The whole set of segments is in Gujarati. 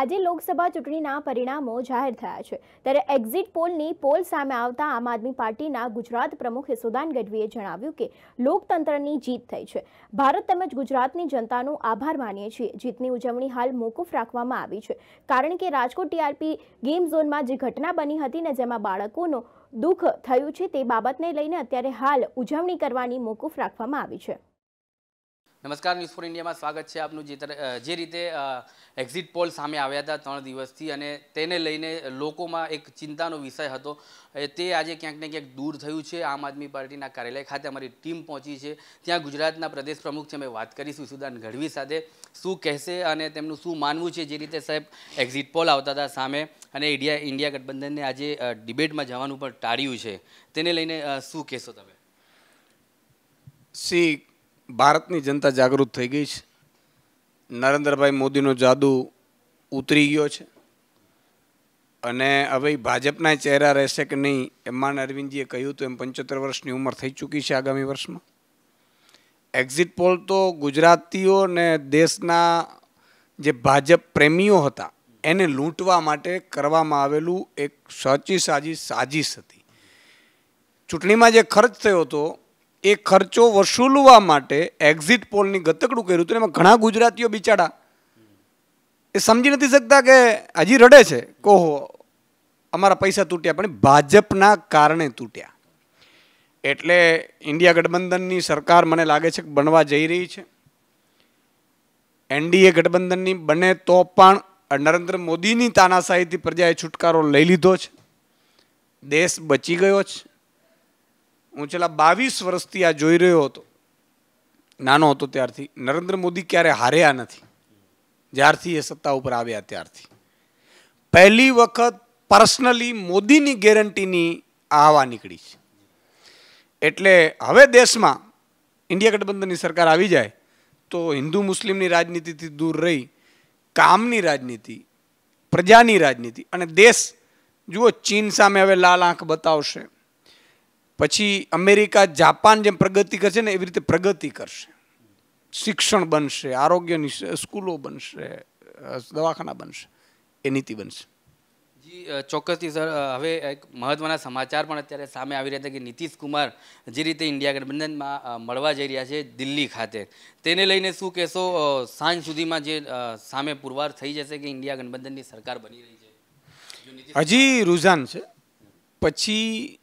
આજે લોકસભા ચૂંટણીના પરિણામો જાહેર થયા છે ત્યારે એક્ઝિટ પોલની પોલ સામે આવતા આમ આદમી પાર્ટીના ગુજરાત પ્રમુખ યશોદાન ગઢવીએ જણાવ્યું કે લોકતંત્રની જીત થઈ છે ભારત તેમજ ગુજરાતની જનતાનો આભાર માનીએ છીએ જીતની ઉજવણી હાલ મોકૂફ રાખવામાં આવી છે કારણ કે રાજકોટ ટીઆરપી ગેમ ઝોનમાં જે ઘટના બની હતી ને જેમાં બાળકોનો દુઃખ થયું છે તે બાબતને લઈને અત્યારે હાલ ઉજવણી કરવાની મોકૂફ રાખવામાં આવી છે નમસ્કાર ન્યૂઝ ફોર ઇન્ડિયામાં સ્વાગત છે આપનું જે જે રીતે એક્ઝિટ પોલ સામે આવ્યા હતા ત્રણ દિવસથી અને તેને લઈને લોકોમાં એક ચિંતાનો વિષય હતો તે આજે ક્યાંક ને ક્યાંક દૂર થયું છે આમ આદમી પાર્ટીના કાર્યાલય ખાતે અમારી ટીમ પહોંચી છે ત્યાં ગુજરાતના પ્રદેશ પ્રમુખ છે અમે વાત કરીશું સુદાન ગઢવી સાથે શું કહેશે અને તેમનું શું માનવું છે જે રીતે સાહેબ એક્ઝિટ પોલ આવતા હતા સામે અને ઇન્ડિયા ઇન્ડિયા ગઠબંધનને આજે ડિબેટમાં જવાનું પણ ટાળ્યું છે તેને લઈને શું કહેશો તમે સી ભારતની જનતા જાગૃત થઈ ગઈ છે નરેન્દ્રભાઈ મોદીનો જાદુ ઉતરી ગયો છે અને હવે ભાજપના ચહેરા રહેશે કે નહીં એમ માન અરવિંદજીએ કહ્યું તો એમ પંચોતેર વર્ષની ઉંમર થઈ ચૂકી છે આગામી વર્ષમાં એક્ઝિટ પોલ તો ગુજરાતીઓ ને દેશના જે ભાજપ પ્રેમીઓ હતા એને લૂંટવા માટે કરવામાં આવેલું એક સાચી સાજી સાજિશ હતી ચૂંટણીમાં જે ખર્ચ થયો હતો એ ખર્ચો વસૂલવા માટે એક્ઝિટ પોલની ગતકડું કર્યું હતું એમાં ઘણા ગુજરાતીઓ બિચારા એ સમજી નથી શકતા કે હજી રડે છે કોહો અમારા પૈસા તૂટ્યા પણ ભાજપના કારણે તૂટ્યા એટલે ઇન્ડિયા ગઠબંધનની સરકાર મને લાગે છે કે બનવા જઈ રહી છે એનડીએ ગઠબંધનની બને તો પણ નરેન્દ્ર મોદીની તાનાશાહીથી પ્રજાએ છુટકારો લઈ લીધો છે દેશ બચી ગયો છે મુંછલા 22 વર્ષથી આ જોઈ રહ્યો હતો નાનો હતો ત્યારથી नरेंद्र મોદી ક્યારે હારેયા નથી ત્યારથી એ સત્તા ઉપર આવ્યા ત્યારથી પહેલી વખત પર્સનલી મોદી ની ગેરંટી ની આવા નીકળી છે એટલે હવે દેશમાં ઇન્ડિયા ગઠબંધનની સરકાર આવી જાય તો હિન્દુ મુસ્લિમ ની રાજનીતિ થી દૂર રહી કામ ની રાજનીતિ પ્રજા ની રાજનીતિ અને દેશ જુઓ ચીન સામે હવે લાલ આંક બતાવશે પછી અમેરિકા જાપાન જેમ પ્રગતિ કરશે ને એવી રીતે પ્રગતિ કરશે શિક્ષણ બનશે આરોગ્યની સ્કૂલો બનશે દવાખાના બનશે એ નીતિ બનશે ચોક્કસથી સર હવે એક મહત્ત્વના સમાચાર પણ અત્યારે સામે આવી રહ્યા છે કે નીતિશ કુમાર જે રીતે ઇન્ડિયા ગઠબંધનમાં મળવા જઈ રહ્યા છે દિલ્હી ખાતે તેને લઈને શું કહેશો સાંજ સુધીમાં જે સામે પુરવાર થઈ જશે કે ઇન્ડિયા ગઠબંધનની સરકાર બની રહી છે હજી રુઝાન છે પછી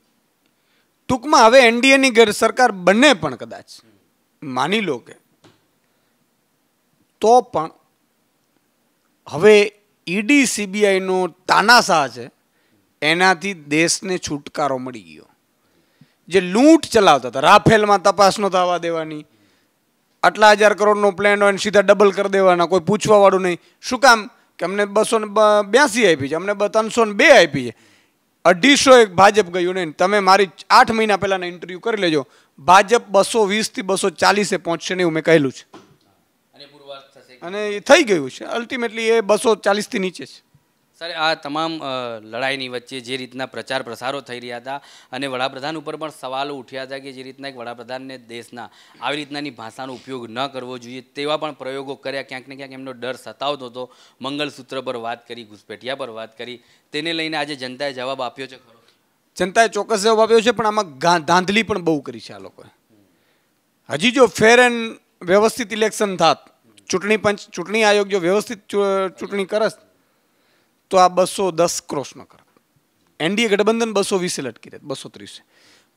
ટૂંકમાં હવે એનડીએની ગેર સરકાર બને પણ કદાચ માની લો કે તો પણ હવે ઈડી સીબીઆઈનો તાનાશાહ છે એનાથી દેશને છુટકારો મળી ગયો જે લૂંટ ચલાવતા હતા રાફેલમાં તપાસનો થવા દેવાની આટલા હજાર કરોડનો પ્લાન હોય સીધા ડબલ કરી દેવાના કોઈ પૂછવાવાળું નહીં શું કામ કે અમને બસો ને બ્યાસી આપી છે અમને ત્રણસો ને બે આપી છે અઢીસો એક ભાજપ ગયું નહીં તમે મારી આઠ મહિના પહેલાંના ઇન્ટરવ્યૂ કરી લેજો ભાજપ બસો વીસથી બસો ચાલીસે પહોંચશે નહીં મેં કહેલું છે અને એ થઈ ગયું છે અલ્ટિમેટલી એ બસો ચાલીસથી નીચે છે સર આ તમામ લડાઈની વચ્ચે જે રીતના પ્રચાર પ્રસારો થઈ રહ્યા હતા અને વડાપ્રધાન ઉપર પણ સવાલો ઉઠ્યા હતા કે જે રીતના એક વડાપ્રધાનને દેશના આવી રીતનાની ભાષાનો ઉપયોગ ન કરવો જોઈએ તેવા પણ પ્રયોગો કર્યા ક્યાંક ને ક્યાંક એમનો ડર સતાવતો હતો મંગળસૂત્ર પર વાત કરી ઘુસપેઠિયા પર વાત કરી તેને લઈને આજે જનતાએ જવાબ આપ્યો છે ખરો જનતાએ ચોક્કસ જવાબ આપ્યો છે પણ આમાં ધાંધલી પણ બહુ કરી છે આ લોકોએ હજી જો ફેર એન્ડ વ્યવસ્થિત ઇલેક્શન થાત ચૂંટણી પંચ ચૂંટણી આયોગ જો વ્યવસ્થિત ચૂંટણી કરત તો આ બસો દસ ક્રોસ ન કરે એનડીએ ગઠબંધન બસો વીસે લટકી રહે બસો ત્રીસે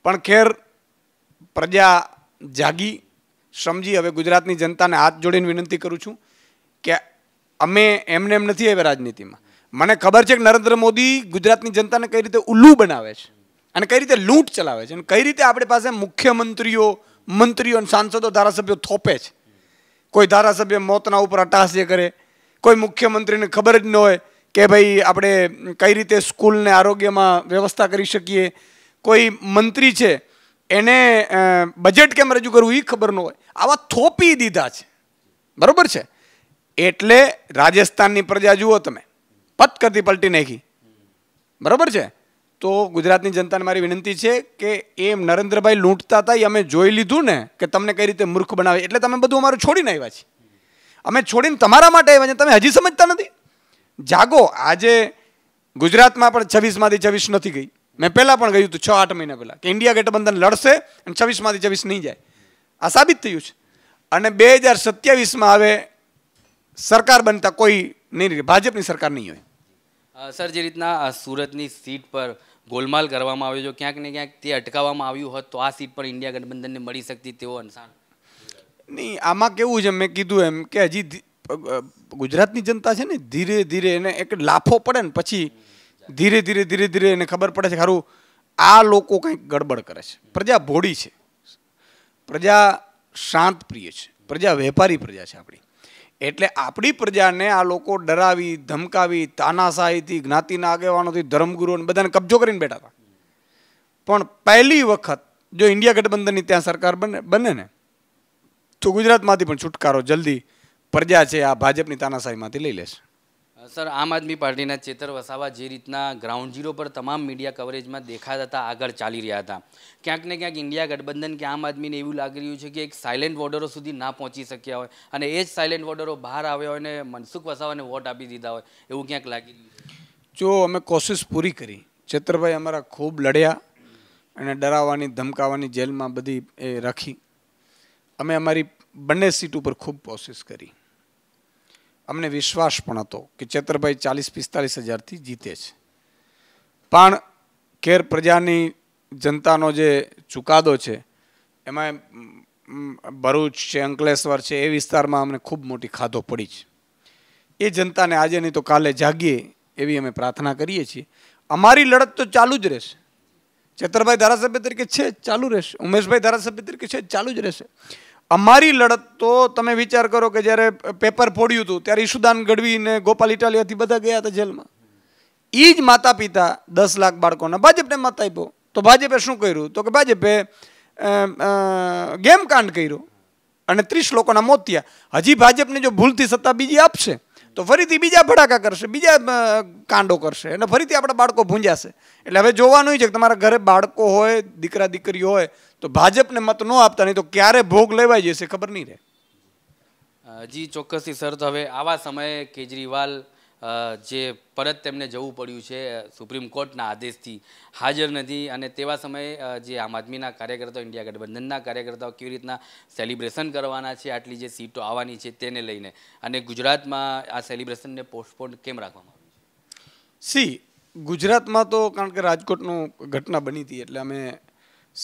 પણ ખેર પ્રજા જાગી સમજી હવે ગુજરાતની જનતાને હાથ જોડીને વિનંતી કરું છું કે અમે એમને એમ નથી આવ્યા રાજનીતિમાં મને ખબર છે કે નરેન્દ્ર મોદી ગુજરાતની જનતાને કઈ રીતે ઉલ્લુ બનાવે છે અને કઈ રીતે લૂંટ ચલાવે છે અને કઈ રીતે આપણી પાસે મુખ્યમંત્રીઓ મંત્રીઓ અને સાંસદો ધારાસભ્યો થોપે છે કોઈ ધારાસભ્ય મોતના ઉપર અટાસ્ય કરે કોઈ મુખ્યમંત્રીને ખબર જ ન હોય કે ભાઈ આપણે કઈ રીતે સ્કૂલને આરોગ્યમાં વ્યવસ્થા કરી શકીએ કોઈ મંત્રી છે એને બજેટ કેમ રજૂ કરવું એ ખબર ન હોય આવા થોપી દીધા છે બરાબર છે એટલે રાજસ્થાનની પ્રજા જુઓ તમે પત કરતી પલટી નાખી બરાબર છે તો ગુજરાતની જનતાને મારી વિનંતી છે કે એમ નરેન્દ્રભાઈ લૂંટતા હતા એ અમે જોઈ લીધું ને કે તમને કઈ રીતે મૂર્ખ બનાવે એટલે તમે બધું અમારું છોડીને આવ્યા છીએ અમે છોડીને તમારા માટે આવ્યા છે તમે હજી સમજતા નથી જાગો આજે ગુજરાતમાં પણ છવ્વીસમાંથી છવ્વીસ નથી ગઈ મેં પહેલાં પણ ગયું હતું છ આઠ મહિના પહેલાં કે ઇન્ડિયા ગઠબંધન લડશે અને છવ્વીસમાંથી છવ્વીસ નહીં જાય આ સાબિત થયું છે અને બે હજાર સત્યાવીસમાં હવે સરકાર બનતા કોઈ નહીં ભાજપની સરકાર નહીં હોય સર જે રીતના સુરતની સીટ પર ગોલમાલ કરવામાં આવ્યો જો ક્યાંક ને ક્યાંક તે અટકાવવામાં આવ્યું હોત તો આ સીટ પર ઇન્ડિયા ગઠબંધનને મળી શકતી તેવો અનસાન નહીં આમાં કેવું છે મેં કીધું એમ કે હજી ગુજરાતની જનતા છે ને ધીરે ધીરે એને એક લાફો પડે ને પછી ધીરે ધીરે ધીરે ધીરે એને ખબર પડે છે ખરું આ લોકો કંઈક ગડબડ કરે છે પ્રજા ભોળી છે પ્રજા શાંત પ્રિય છે પ્રજા વેપારી પ્રજા છે આપણી એટલે આપણી પ્રજાને આ લોકો ડરાવી ધમકાવી તાનાશાહીથી જ્ઞાતિના આગેવાનોથી ધર્મગુરુ અને બધાને કબજો કરીને બેઠા હતા પણ પહેલી વખત જો ઇન્ડિયા ગઠબંધનની ત્યાં સરકાર બને બને ને તો ગુજરાતમાંથી પણ છુટકારો જલ્દી પ્રજા છે આ ભાજપની તાનાશાહીમાંથી લઈ લેશે સર આમ આદમી પાર્ટીના ચેતર વસાવા જે રીતના ગ્રાઉન્ડ ઝીરો પર તમામ મીડિયા કવરેજમાં દેખાતા હતા આગળ ચાલી રહ્યા હતા ક્યાંક ને ક્યાંક ઇન્ડિયા ગઠબંધન કે આમ આદમીને એવું લાગી રહ્યું છે કે એક સાયલેન્ટ વોર્ડરો સુધી ના પહોંચી શક્યા હોય અને એ જ સાયલેન્ટ વોર્ડરો બહાર આવ્યા હોય અને મનસુખ વસાવાને વોટ આપી દીધા હોય એવું ક્યાંક લાગી રહ્યું જો અમે કોશિશ પૂરી કરી ચેતરભાઈ અમારા ખૂબ લડ્યા અને ડરાવવાની ધમકાવાની જેલમાં બધી એ રાખી અમે અમારી બંને સીટ ઉપર ખૂબ કોશિશ કરી અમને વિશ્વાસ પણ હતો કે ચેતરભાઈ ચાલીસ પિસ્તાલીસ હજારથી જીતે છે પણ કેર પ્રજાની જનતાનો જે ચુકાદો છે એમાં ભરૂચ છે અંકલેશ્વર છે એ વિસ્તારમાં અમને ખૂબ મોટી ખાધો પડી છે એ જનતાને આજે નહીં તો કાલે જાગીએ એવી અમે પ્રાર્થના કરીએ છીએ અમારી લડત તો ચાલુ જ રહેશે ચેતરભાઈ ધારાસભ્ય તરીકે છે ચાલુ રહેશે ઉમેશભાઈ ધારાસભ્ય તરીકે છે ચાલુ જ રહેશે અમારી લડત તો તમે વિચાર કરો કે જ્યારે પેપર ફોડ્યું હતું ત્યારે ઈશુદાન ગઢવી ને ગોપાલ ઇટાલિયાથી બધા ગયા હતા જેલમાં એ જ માતા પિતા દસ લાખ બાળકોના ભાજપને મત આપ્યો તો ભાજપે શું કર્યું તો કે ભાજપે ગેમકાંડ કર્યું અને ત્રીસ લોકોના મોત થયા હજી ભાજપને જો ભૂલથી સત્તા બીજી આપશે તો ફરીથી બીજા ભડાકા કરશે બીજા કાંડો કરશે અને ફરીથી આપણા બાળકો ભૂંજાશે એટલે હવે જોવાનું છે કે તમારા ઘરે બાળકો હોય દીકરા દીકરી હોય તો ભાજપને મત ન આપતા નહીં તો ક્યારે ભોગ લેવાઈ જશે ખબર નહીં રહે જી ચોક્કસથી સર તો હવે આવા સમયે કેજરીવાલ જે પરત તેમને જવું પડ્યું છે સુપ્રીમ કોર્ટના આદેશથી હાજર નથી અને તેવા સમયે જે આમ આદમીના કાર્યકર્તાઓ ઇન્ડિયા ગઠબંધનના કાર્યકર્તાઓ કેવી રીતના સેલિબ્રેશન કરવાના છે આટલી જે સીટો આવવાની છે તેને લઈને અને ગુજરાતમાં આ સેલિબ્રેશનને પોસ્ટપોન કેમ રાખવામાં આવ્યું સી ગુજરાતમાં તો કારણ કે રાજકોટનું ઘટના બની હતી એટલે અમે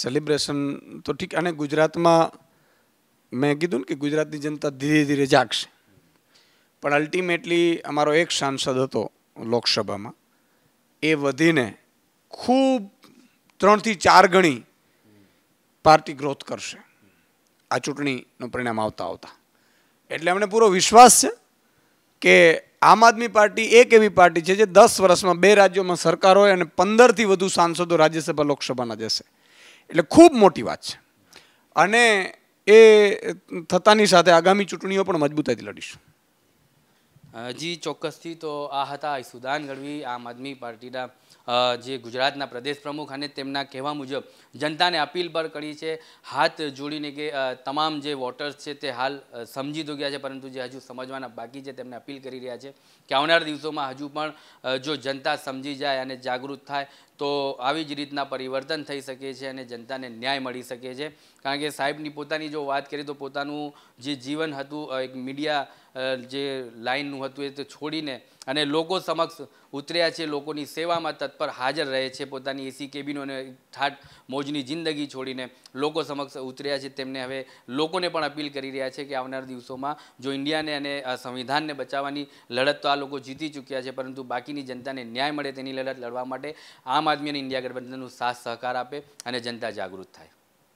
સેલિબ્રેશન તો ઠીક અને ગુજરાતમાં મેં કીધું ને કે ગુજરાતની જનતા ધીરે ધીરે જાગશે પણ અલ્ટિમેટલી અમારો એક સાંસદ હતો લોકસભામાં એ વધીને ખૂબ ત્રણથી ચાર ગણી પાર્ટી ગ્રોથ કરશે આ ચૂંટણીનું પરિણામ આવતા આવતા એટલે અમને પૂરો વિશ્વાસ છે કે આમ આદમી પાર્ટી એક એવી પાર્ટી છે જે દસ વર્ષમાં બે રાજ્યોમાં સરકાર હોય અને પંદરથી વધુ સાંસદો રાજ્યસભા લોકસભાના જશે એટલે ખૂબ મોટી વાત છે અને એ થતાની સાથે આગામી ચૂંટણીઓ પણ મજબૂતાઈથી લડીશું જી ચોક્કસથી તો આ હતા સુદાન ગઢવી આમ આદમી પાર્ટીના જે ગુજરાતના પ્રદેશ પ્રમુખ અને તેમના કહેવા મુજબ જનતાને અપીલ પર કરી છે હાથ જોડીને કે તમામ જે વોટર્સ છે તે હાલ સમજી તો ગયા છે પરંતુ જે હજુ સમજવાના બાકી છે તેમને અપીલ કરી રહ્યા છે કે આવનાર દિવસોમાં હજુ પણ જો જનતા સમજી જાય અને જાગૃત થાય તો આવી જ રીતના પરિવર્તન થઈ શકે છે અને જનતાને ન્યાય મળી શકે છે કારણ કે સાહેબની પોતાની જો વાત કરીએ તો પોતાનું જે જીવન હતું એક મીડિયા જે લાઈનનું હતું એ તો છોડીને અને લોકો સમક્ષ ઉતર્યા છે લોકોની સેવામાં તત્પર હાજર રહે છે પોતાની એસી કેબિનોને ઠાઠ મોજની જિંદગી છોડીને લોકો સમક્ષ ઉતર્યા છે તેમને હવે લોકોને પણ અપીલ કરી રહ્યા છે કે આવનાર દિવસોમાં જો ઇન્ડિયાને અને સંવિધાનને બચાવવાની લડત તો આ લોકો જીતી ચૂક્યા છે પરંતુ બાકીની જનતાને ન્યાય મળે તેની લડત લડવા માટે આમ આદમી અને ઇન્ડિયા ગઠબંધનનું સાથ સહકાર આપે અને જનતા જાગૃત થાય